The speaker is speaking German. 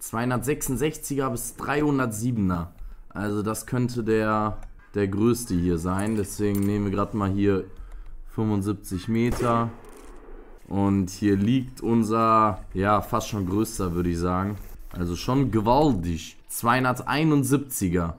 266er bis 307er. Also das könnte der, der größte hier sein. Deswegen nehmen wir gerade mal hier 75 Meter. Und hier liegt unser, ja, fast schon größter, würde ich sagen. Also schon gewaltig. 271er.